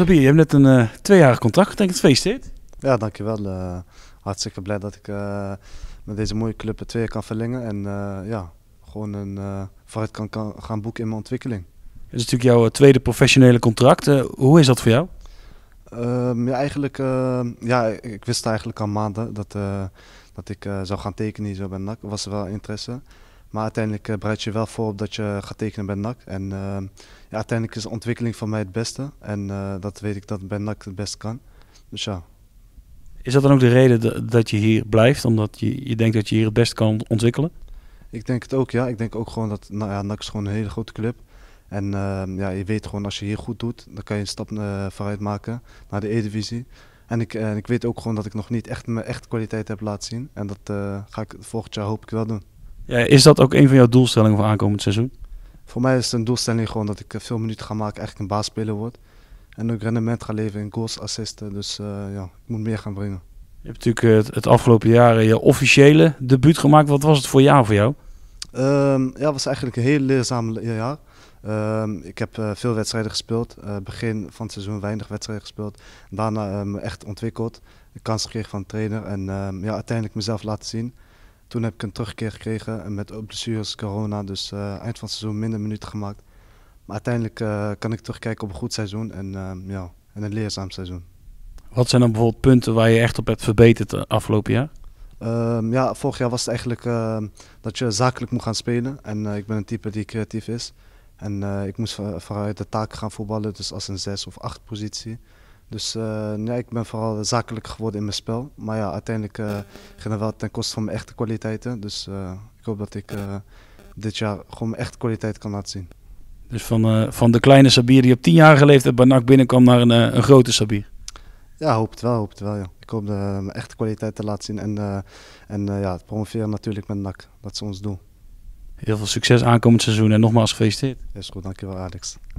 Sabir, je hebt net een uh, tweejarig contract getekend. Gefeliciteerd. Ja, dankjewel. Uh, hartstikke blij dat ik eh, met deze mooie club twee kan verlengen. En ja, gewoon een vooruit kan, gaan boeken in mijn ontwikkeling. Het is natuurlijk jouw tweede professionele contract. hoe is dat voor jou? Ehm, ja, eigenlijk, ehm, ja, ik wist eigenlijk al maanden dat, dat ik zou gaan tekenen zo bij NAC. was er wel interesse. Maar uiteindelijk eh, bereid je wel voor op dat je gaat tekenen bij NAC. En eh, ja, uiteindelijk is de ontwikkeling van mij het beste. En eh, dat weet ik dat bij NAC het best kan. Dus ja. Is dat dan ook de reden dat je hier blijft? Omdat je, je denkt dat je hier het best kan ontwikkelen? Ik denk het ook, ja. Ik denk ook gewoon dat nou ja, NAC is gewoon een hele grote club. En ehm, ja, je weet gewoon, als je hier goed doet, dan kan je een stap vooruit maken naar de E-divisie. En ik, ik weet ook gewoon dat ik nog niet echt mijn echt kwaliteit heb laten zien. En dat ga ik volgend jaar hoop ik wel doen is dat ook een van jouw doelstellingen voor aankomend seizoen? Voor mij is het een doelstelling gewoon dat ik eh, veel minuten ga maken, echt een baasspeler word. En ook rendement ga leveren in goals, assisten. Dus eh, ja, ik moet meer gaan brengen. Je hebt natuurlijk eh, het, afgelopen jaar je officiële debuut gemaakt. Wat was het voor jaar voor jou? Ehm, ja, het was eigenlijk een heel leerzaam jaar. Ehm, ik heb veel wedstrijden gespeeld. Uh, begin van het seizoen weinig wedstrijden gespeeld. Daarna ehm, echt ontwikkeld. De kans gekregen van de trainer. En ja, uiteindelijk mezelf laten zien. Toen heb ik een terugkeer gekregen en met blessures, corona, dus eh, eind van het seizoen minder minuten gemaakt. Maar uiteindelijk eh, kan ik terugkijken op een goed seizoen en, ehm, ja, een leerzaam seizoen. Wat zijn dan bijvoorbeeld punten waar je echt op hebt verbeterd eh, afgelopen jaar? Ehm, ja, vorig jaar was het eigenlijk ehm, dat je zakelijk moet gaan spelen. En ik ben een type die creatief is. En ik moest vanuit de taak gaan voetballen, dus als een zes of acht positie. Dus nee, eh, ik ben vooral zakelijk geworden in mijn spel. Maar ja, uiteindelijk uh, ging wel ten koste van mijn echte kwaliteiten. Dus eh, ik hoop dat ik dit jaar gewoon mijn echte kwaliteit kan laten zien. Dus van, van de kleine Sabir die op tien jaar geleefd heeft bij NAC binnenkwam naar een, een grote Sabir? Ja, hoop het wel, hoop het wel. Ja. Ik hoop de, mijn echte kwaliteit te laten zien en, en ja, het promoveren natuurlijk met NAC. Dat is ons doel. Heel veel succes aankomend seizoen en nogmaals gefeliciteerd. Is goed, dankjewel Alex.